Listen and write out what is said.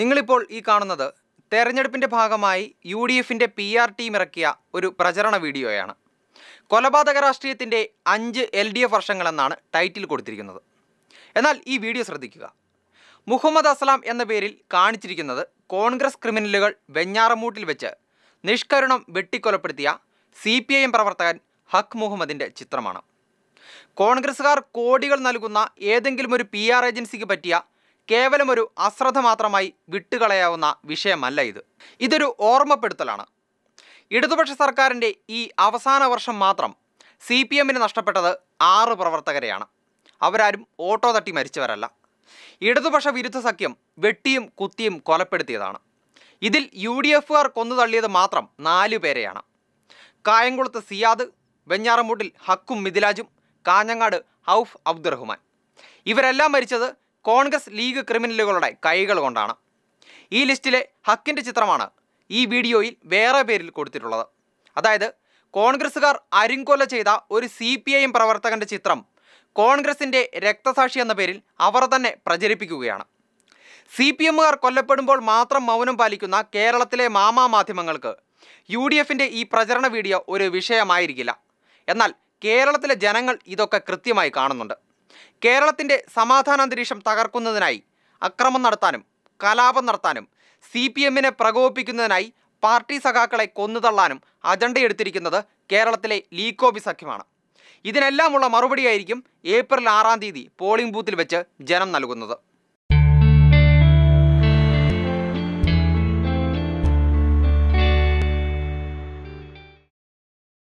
നിങ്ങളിപ്പോൾ ഈ കാണുന്നത് തെരഞ്ഞെടുപ്പിൻ്റെ ഭാഗമായി യു ഡി എഫിൻ്റെ പി ആർ ടീം ഇറക്കിയ ഒരു പ്രചരണ വീഡിയോയാണ് കൊലപാതക രാഷ്ട്രീയത്തിൻ്റെ അഞ്ച് എൽ ഡി എഫ് വർഷങ്ങളെന്നാണ് ടൈറ്റിൽ കൊടുത്തിരിക്കുന്നത് എന്നാൽ ഈ വീഡിയോ ശ്രദ്ധിക്കുക മുഹമ്മദ് അസ്ലാം എന്ന പേരിൽ കാണിച്ചിരിക്കുന്നത് കോൺഗ്രസ് ക്രിമിനലുകൾ വെഞ്ഞാറമൂട്ടിൽ വെച്ച് നിഷ്കരുണം വെട്ടിക്കൊലപ്പെടുത്തിയ സി പി ഐ എം പ്രവർത്തകൻ ഹക്ക് മുഹമ്മദിൻ്റെ ചിത്രമാണ് കോൺഗ്രസ്സുകാർ കോടികൾ നൽകുന്ന ഏതെങ്കിലും ഒരു പി ആർ ഏജൻസിക്ക് പറ്റിയ കേവലം ഒരു അശ്രദ്ധ മാത്രമായി വിട്ടുകളയാവുന്ന വിഷയമല്ല ഇത് ഇതൊരു ഓർമ്മപ്പെടുത്തലാണ് ഇടതുപക്ഷ സർക്കാരിൻ്റെ ഈ അവസാന വർഷം മാത്രം സി പി എമ്മിന് നഷ്ടപ്പെട്ടത് ആറ് പ്രവർത്തകരെയാണ് അവരാരും ഓട്ടോ തട്ടി മരിച്ചവരല്ല ഇടതുപക്ഷ വിരുദ്ധ സഖ്യം വെട്ടിയും കുത്തിയും കൊലപ്പെടുത്തിയതാണ് ഇതിൽ യു ഡി എഫുകാർ കൊന്നു തള്ളിയത് മാത്രം നാലു പേരെയാണ് കായംകുളത്ത് സിയാദ് വെഞ്ഞാറമൂട്ടിൽ ഹക്കും മിഥിലാജും കാഞ്ഞങ്ങാട് ഔഫ് അബ്ദുറഹ്മാൻ ഇവരെല്ലാം മരിച്ചത് കോൺഗ്രസ് ലീഗ് ക്രിമിനലുകളുടെ കൈകൾ കൊണ്ടാണ് ഈ ലിസ്റ്റിലെ ഹക്കിൻ്റെ ചിത്രമാണ് ഈ വീഡിയോയിൽ വേറെ പേരിൽ കൊടുത്തിട്ടുള്ളത് അതായത് കോൺഗ്രസ്സുകാർ അരിങ്കൊല ചെയ്ത ഒരു സി പി ഐ എം പ്രവർത്തകൻ്റെ ചിത്രം കോൺഗ്രസിൻ്റെ രക്തസാക്ഷി എന്ന പേരിൽ അവർ തന്നെ പ്രചരിപ്പിക്കുകയാണ് സി പി എമ്മുകാർ കൊല്ലപ്പെടുമ്പോൾ മാത്രം മൗനം പാലിക്കുന്ന കേരളത്തിലെ മാമാ മാധ്യമങ്ങൾക്ക് യു ഡി എഫിൻ്റെ ഈ പ്രചരണ വീഡിയോ ഒരു വിഷയമായിരിക്കില്ല എന്നാൽ കേരളത്തിലെ ജനങ്ങൾ ഇതൊക്കെ കൃത്യമായി കാണുന്നുണ്ട് കേരളത്തിന്റെ അന്തരീക്ഷം തകർക്കുന്നതിനായി അക്രമം നടത്താനും കലാപം നടത്താനും സി പി എമ്മിനെ പ്രകോപിപ്പിക്കുന്നതിനായി പാർട്ടി സഖാക്കളെ കൊന്നുതള്ളാനും അജണ്ടയെടുത്തിരിക്കുന്നത് കേരളത്തിലെ ലീക്കോബി സഖ്യമാണ് ഇതിനെല്ലാമുള്ള മറുപടിയായിരിക്കും ഏപ്രിൽ ആറാം തീയതി പോളിംഗ് ബൂത്തിൽ വെച്ച് ജനം നൽകുന്നത്